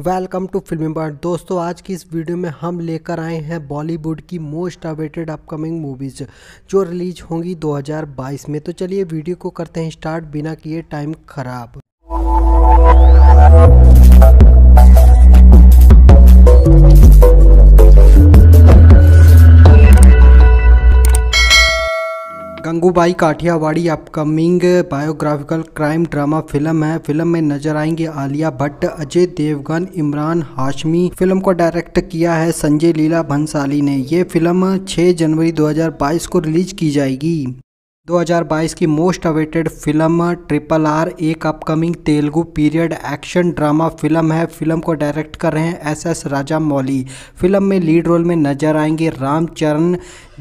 welcome to film बार दोस्तों आज की इस वीडियो में हम लेकर आए हैं बॉलीवुड की मोस्ट अवेटेड अपकमिंग मूवीज़ जो रिलीज होंगी 2022 में तो चलिए वीडियो को करते हैं स्टार्ट बिना किए टाइम खराब Gangubai Kathiawadi upcoming biographical crime drama film है फिल्म में नजर आएंगे आलिया भट्ट अजय देवगन इमरान हाशमी फिल्म को डायरेक्ट किया है संजय लीला भंसाली ने ये फिल्म 6 जनवरी 2022 को रिलीज की जाएगी 2022 की most awaited film triple R एक upcoming Telugu period action drama film है फिल्म को डायरेक्ट कर रहे हैं S S Raja Mouli film में लीड रोल में नजर आएंगे Ram Charan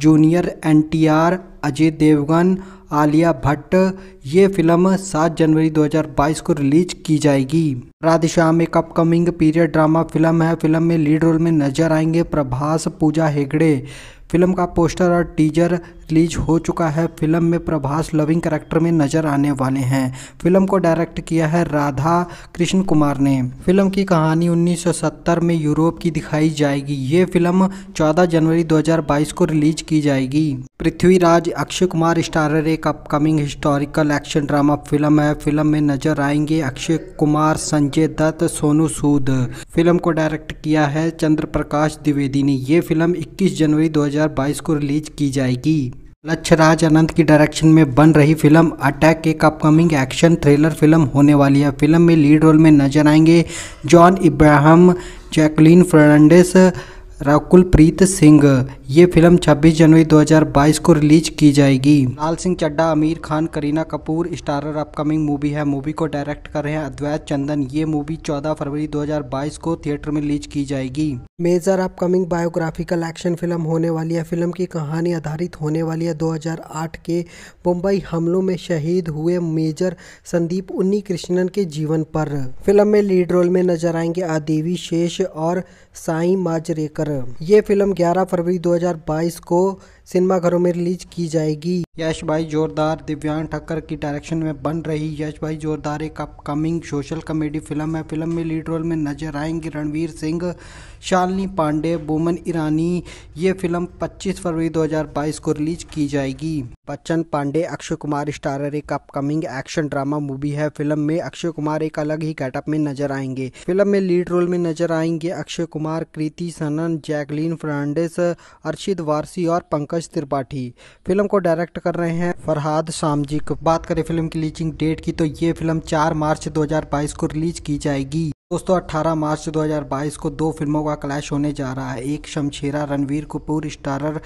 junior N T R Ajay Devgn Alia Bhatt ये फिल्म 7 जनवरी 2022 को रिलीज की जाएगी राधेश्याम एक अपकमिंग पीरियड ड्रामा फिल्म है फिल्म में लीड रोल में नजर आएंगे प्रभास पूजा हेगड़े फिल्म का पोस्टर और टीजर रिलीज हो चुका है फिल्म में प्रभास लविंग करेक्टर में नजर आने वाले हैं फिल्म को डायरेक्ट किया है राधा कृष्ण कुमार ने फिल्म की कहानी 1970 में यूरोप की दिखाई जाएगी ये फिल्म 14 जनवरी 2022 को रिलीज की जाएगी पृथ्वीराज अक्षय कुमार स्टारर एक upcoming historical action drama film है फिल्म में नजर आएंगे अक्षय कुमार संजय दत्त सोनू सूद फिल्म को डायरेक्ट किया है चंद्र प्रकाश द्विवेदी ने ये फिल्म 21 जनवरी 2022 को रिलीज की जाएगी लक्ष्य राज अनंत की डायरेक्शन में बन रही फिल्म अटैक एक अपकमिंग एक्शन थ्रिलर फिल्म होने वाली है फिल्म में लीड रोल में नजर आएंगे जॉन इब्राहम जैकलीन फर्नांडिस राकुलप्रीत सिंह ये फिल्म 26 जनवरी 2022 को रिलीज की जाएगी Laal Singh Chaddha Aamir Khan Kareena Kapoor starrer upcoming movie है मूवी को डायरेक्ट कर रहे हैं अद्वैत चंदन ये मूवी 14 फरवरी 2022 को थिएटर में रिलीज की जाएगी Major upcoming biographical action film होने वाली है फिल्म की कहानी आधारित होने वाली है दो के मुंबई हमलों में शहीद हुए मेजर संदीप उन्नी कृष्णन के जीवन पर फिल्म में लीड रोल में नजर आएंगे आदेवी शेष और साई माजरेकर कर ये फिल्म 11 फरवरी 2022 को सिनेमाघरों में रिलीज की जाएगी यश भाई जोरदार दिव्यांग ठक्कर की डायरेक्शन में बन रही यश भाई जोरदार एक अपकमिंग सोशल कॉमेडी फिल्म है फिल्म में लीड रोल में नजर आएंगे रणवीर सिंह शालिनी पांडे बोमन ईरानी ये फिल्म 25 फरवरी 2022 को रिलीज की जाएगी बच्चन पांडे अक्षय कुमार स्टारर एक अपकमिंग एक्शन ड्रामा मूवी है फिल्म में अक्षय कुमार एक अलग ही गेटअप में नजर आएंगे फिल्म में लीड रोल में नजर आएंगे अक्षय कुमार कृति सनन जैकलीन फर्नांडिस अर्शिद वारसी और पंकज पंकज त्रिपाठी फिल्म को डायरेक्ट कर रहे हैं फरहाद सामजी बात करें फिल्म की लीचिंग डेट की तो ये फिल्म 4 मार्च 2022 को रिलीज की जाएगी दोस्तों 18 मार्च 2022 को दो फिल्मों का क्लैश होने जा रहा है एक शमशेरा रणवीर कपूर स्टारर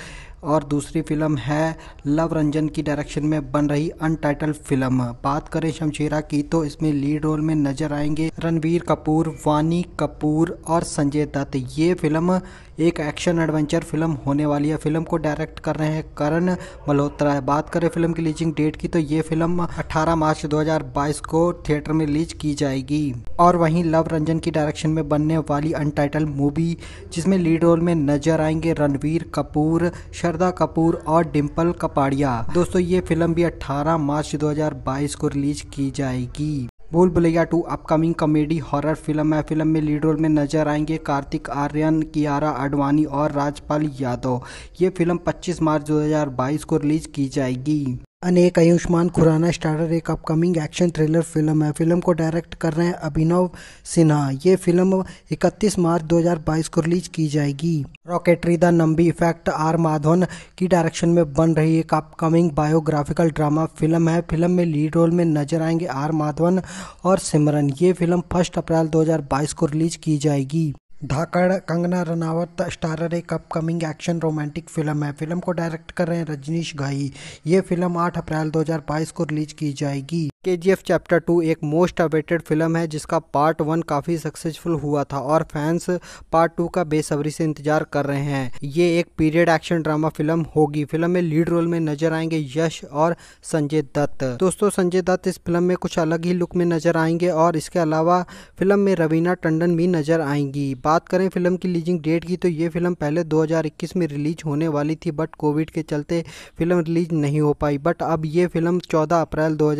और दूसरी फिल्म है लव रंजन की डायरेक्शन में बन रही अनटाइटल्ड फिल्म बात करें शमशेरा की तो इसमें लीड रोल में नजर आएंगे रणवीर कपूर वानी कपूर और संजय दत्त ये फिल्म एक एक्शन एडवेंचर फिल्म होने वाली है फिल्म को डायरेक्ट कर रहे हैं करण मल्होत्रा बात करें फिल्म की लीजिंग डेट की तो ये फिल्म अठारह मार्च दो को थिएटर में रिलीज की जाएगी और वहीं लव रंजन की डायरेक्शन में बनने वाली अनटाइटल मूवी जिसमें लीड रोल में नजर आएंगे रणवीर कपूर श्रद्धा कपूर और डिम्पल कपाड़िया दोस्तों ये फिल्म भी 18 मार्च 2022 को रिलीज की जाएगी Bhool Bhulaiyaa two upcoming comedy horror film है फिल्म में लीड रोल में नजर आएंगे कार्तिक आर्यन कियारा आडवाणी और राजपाल यादव ये फिल्म 25 मार्च 2022 को रिलीज की जाएगी अनेक आयुष्मान खुराना स्टारर एक अपकमिंग एक्शन थ्रिलर फिल्म है फिल्म को डायरेक्ट कर रहे हैं अभिनव सिन्हा ये फिल्म 31 मार्च 2022 को रिलीज की जाएगी Rocketry the Nambi effect R Madhavan की डायरेक्शन में बन रही एक अपकमिंग बायोग्राफिकल ड्रामा फिल्म है फिल्म में लीड रोल में नजर आएंगे आर माधवन और सिमरन ये फिल्म फर्स्ट अप्रैल दो को रिलीज की जाएगी धाकड़ कंगना रनावत स्टारर एक अपकमिंग एक्शन रोमांटिक फिल्म है फिल्म को डायरेक्ट कर रहे हैं रजनीश घाई ये फिल्म 8 अप्रैल 2022 को रिलीज की जाएगी K G F chapter two एक मोस्ट अवेटेड फिल्म है जिसका पार्ट वन काफ़ी सक्सेसफुल हुआ था और फैंस पार्ट टू का बेसब्री से इंतजार कर रहे हैं ये एक पीरियड एक्शन ड्रामा फिल्म होगी फिल्म में लीड रोल में नजर आएंगे यश और संजय दत्त दोस्तों संजय दत्त इस फिल्म में कुछ अलग ही लुक में नजर आएंगे और इसके अलावा फिल्म में रवीना टंडन भी नजर आएंगी बात करें फिल्म की रिलीजिंग डेट की तो ये फिल्म पहले दो में रिलीज होने वाली थी बट कोविड के चलते फिल्म रिलीज नहीं हो पाई बट अब ये फिल्म चौदह अप्रैल दो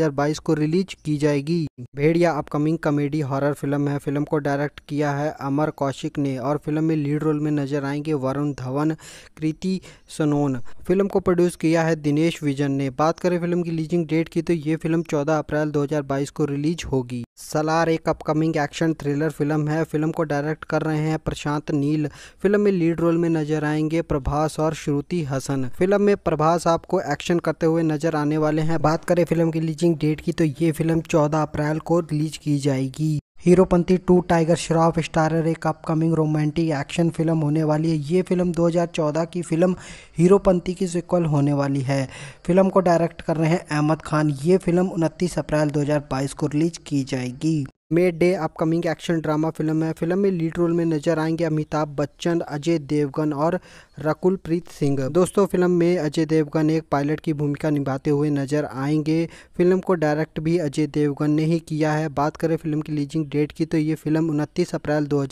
को रिलीज की जाएगी Bhediya upcoming comedy horror film है फिल्म को डायरेक्ट किया है अमर कौशिक ने और फिल्म में लीड रोल में नजर आएंगे वरुण धवन कृति सनोन फिल्म को प्रोड्यूस किया है दिनेश विजन ने बात करें फिल्म की रिलीजिंग डेट की तो ये फिल्म 14 अप्रैल 2022 को रिलीज होगी सलार एक अपकमिंग एक्शन थ्रिलर फिल्म है फिल्म को डायरेक्ट कर रहे हैं प्रशांत नील फिल्म में लीड रोल में नजर आएंगे प्रभास और श्रुति हसन फिल्म में प्रभास आपको एक्शन करते हुए नजर आने वाले हैं बात करें फिल्म की रिलीजिंग डेट की तो ये फिल्म 14 अप्रैल को रिलीज की जाएगी हीरोपंथी टू टाइगर श्रॉफ स्टारर एक अपकमिंग रोमांटिक एक्शन फिल्म होने वाली है ये फिल्म 2014 की फिल्म हीरोपंथी की सिक्वल होने वाली है फिल्म को डायरेक्ट कर रहे हैं अहमद खान ये फिल्म 29 अप्रैल 2022 को रिलीज की जाएगी May Day upcoming action drama film है फिल्म में लीड रोल में नजर आएंगे अमिताभ बच्चन अजय देवगन और रकुल प्रीत सिंह दोस्तों फिल्म में अजय देवगन एक पायलट की भूमिका निभाते हुए नजर आएंगे फिल्म को डायरेक्ट भी अजय देवगन ने ही किया है बात करें फिल्म की लीजिंग डेट की तो ये फिल्म उनतीस अप्रैल दो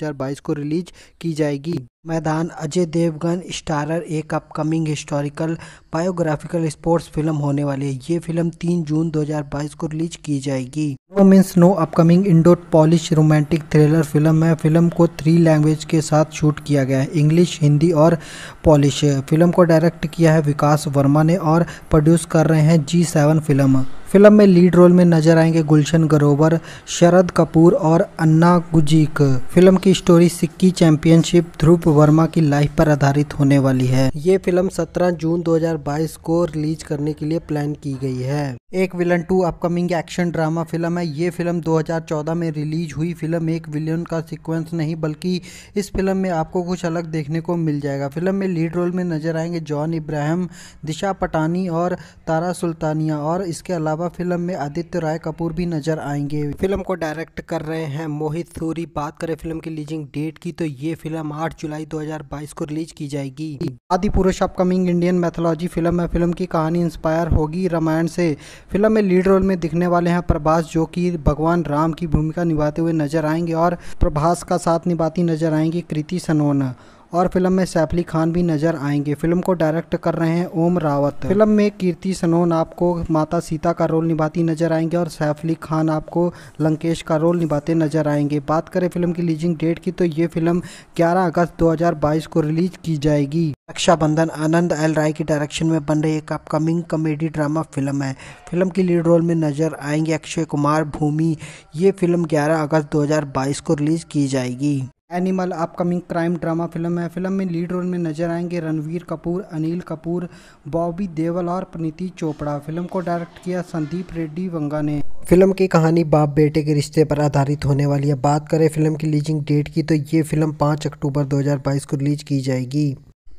को रिलीज की जाएगी मैदान अजय देवगन स्टारर एक upcoming historical biographical sports film होने वाली है ये फिल्म 3 जून 2022 को रिलीज की जाएगी women's means no upcoming Indo Polish romantic thriller film है फिल्म को थ्री लैंग्वेज के साथ शूट किया गया है इंग्लिश हिंदी और पॉलिश फिल्म को डायरेक्ट किया है विकास वर्मा ने और प्रोड्यूस कर रहे हैं जी सेवन फिल्म फिल्म में लीड रोल में नजर आएंगे गुलशन ग्रोवर शरद कपूर और अन्ना गुजीक फिल्म की स्टोरी सिक्की चैंपियनशिप ध्रुव वर्मा की लाइफ पर आधारित होने वाली है ये फिल्म 17 जून 2022 को रिलीज करने के लिए प्लान की गई है एक villain two upcoming action drama film है ये फिल्म 2014 में रिलीज हुई फिल्म एक विलियन का सीक्वेंस नहीं बल्कि इस फिल्म में आपको कुछ अलग देखने को मिल जाएगा फिल्म में लीड रोल में नजर आएंगे जॉन इब्राहिम दिशा पटानी और तारा सुल्तानिया और इसके अलावा अलावा फिल्म में आदित्य राय कपूर भी नजर आएंगे फिल्म को डायरेक्ट कर रहे हैं मोहित सूरी बात करें फिल्म की रिलीजिंग डेट की तो ये फिल्म 8 जुलाई 2022 को रिलीज की जाएगी Adipurush upcoming Indian mythology film है फिल्म की कहानी इंस्पायर होगी रामायण से फिल्म में लीड रोल में दिखने वाले हैं प्रभास जो की भगवान राम की भूमिका निभाते हुए नजर आएंगे और प्रभास का साथ निभाती नजर आएंगी कृति सनोना और फिल्म में सैफली खान भी नजर आएंगे फिल्म को डायरेक्ट कर रहे हैं ओम रावत फिल्म में कीर्ति सनोन आपको माता सीता का रोल निभाती नजर आएंगे और सैफली खान आपको लंकेश का रोल निभाते नजर आएंगे बात करें फिल्म की रिलीजिंग डेट की तो ये फिल्म ग्यारह अगस्त बाईस को रिलीज की जाएगी रक्षाबंधन आनंद एल राय की डायरेक्शन में बन रही एक अपकमिंग कॉमेडी ड्रामा फिल्म है फिल्म की लीड रोल में नजर आएंगे अक्षय कुमार भूमि ये फिल्म 11 अगस्त 2022 को रिलीज की जाएगी Animal upcoming crime drama film है फिल्म में लीड रोल में नजर आएंगे रणवीर कपूर अनिल कपूर बॉबी देवल और प्रीति चोपड़ा फिल्म को डायरेक्ट किया संदीप रेड्डी वंगा ने फिल्म की कहानी बाप बेटे के रिश्ते पर आधारित होने वाली है बात करें फिल्म की लीजिंग डेट की तो ये फिल्म पाँच अक्टूबर दो को रिलीज की जाएगी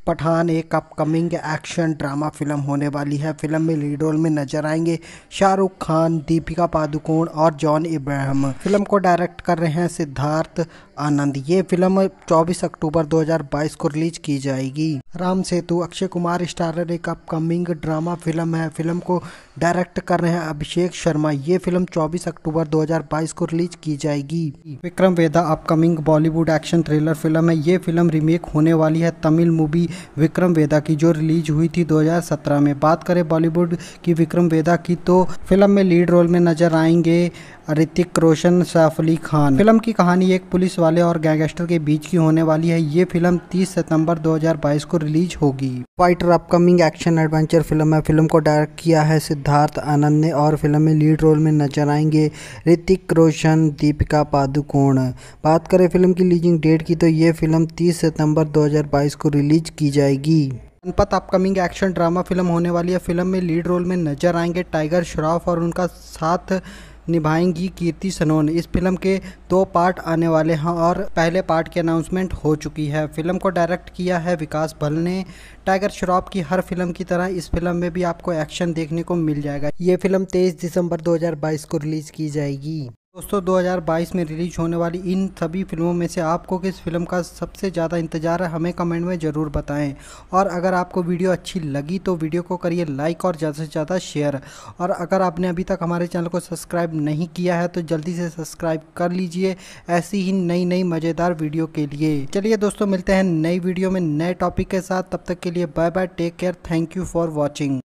पठान एक अपकमिंग एक्शन ड्रामा फिल्म होने वाली है फिल्म में लीड रोल में नजर आएंगे शाहरुख खान दीपिका पादुकोण और जॉन इब्राहिम फिल्म को डायरेक्ट कर रहे हैं सिद्धार्थ आनंद ये फिल्म 24 अक्टूबर 2022 को रिलीज की जाएगी राम सेतु अक्षय कुमार स्टारर एक अपकमिंग ड्रामा फिल्म है फिल्म को डायरेक्ट कर रहे हैं अभिषेक शर्मा ये फिल्म 24 अक्टूबर 2022 को रिलीज की जाएगी Vikram Vedha upcoming Bollywood action thriller film है ये फिल्म रिमेक होने वाली है तमिल मूवी विक्रम वेदा की जो रिलीज हुई थी दो में बात करें बॉलीवुड की विक्रम वेदा की तो फिल्म में लीड रोल में नजर आएंगे ऋतिक रोशन सैफ अली खान फिल्म की कहानी एक पुलिस वाले और गैंगस्टर के बीच की होने वाली है ये फिल्म 30 सितंबर 2022 को रिलीज होगी fighter upcoming action adventure film है फिल्म को डायरेक्ट किया है सिद्धार्थ आनंद ने और फिल्म में लीड रोल में नजर आएंगे ऋतिक रोशन दीपिका पादुकोण बात करें फिल्म की लीजिंग डेट की तो ये फिल्म तीस सितम्बर दो को रिलीज की जाएगी अनपत अपकमिंग एक्शन ड्रामा फिल्म होने वाली है फिल्म में लीड रोल में नजर आएंगे टाइगर श्रॉफ और उनका साथ निभाएंगी कीर्ति सनोन इस फिल्म के दो पार्ट आने वाले हैं और पहले पार्ट की अनाउंसमेंट हो चुकी है फिल्म को डायरेक्ट किया है विकास भल ने टाइगर श्रॉफ की हर फिल्म की तरह इस फिल्म में भी आपको एक्शन देखने को मिल जाएगा ये फिल्म 23 दिसंबर 2022 को रिलीज़ की जाएगी दोस्तों 2022 में रिलीज होने वाली इन सभी फिल्मों में से आपको किस फिल्म का सबसे ज़्यादा इंतजार है हमें कमेंट में ज़रूर बताएं और अगर आपको वीडियो अच्छी लगी तो वीडियो को करिए लाइक और ज़्यादा से ज़्यादा शेयर और अगर आपने अभी तक हमारे चैनल को सब्सक्राइब नहीं किया है तो जल्दी से सब्सक्राइब कर लीजिए ऐसी ही नई नई मज़ेदार वीडियो के लिए चलिए दोस्तों मिलते हैं नई वीडियो में नए टॉपिक के साथ तब तक के लिए bye bye take care thank you for watching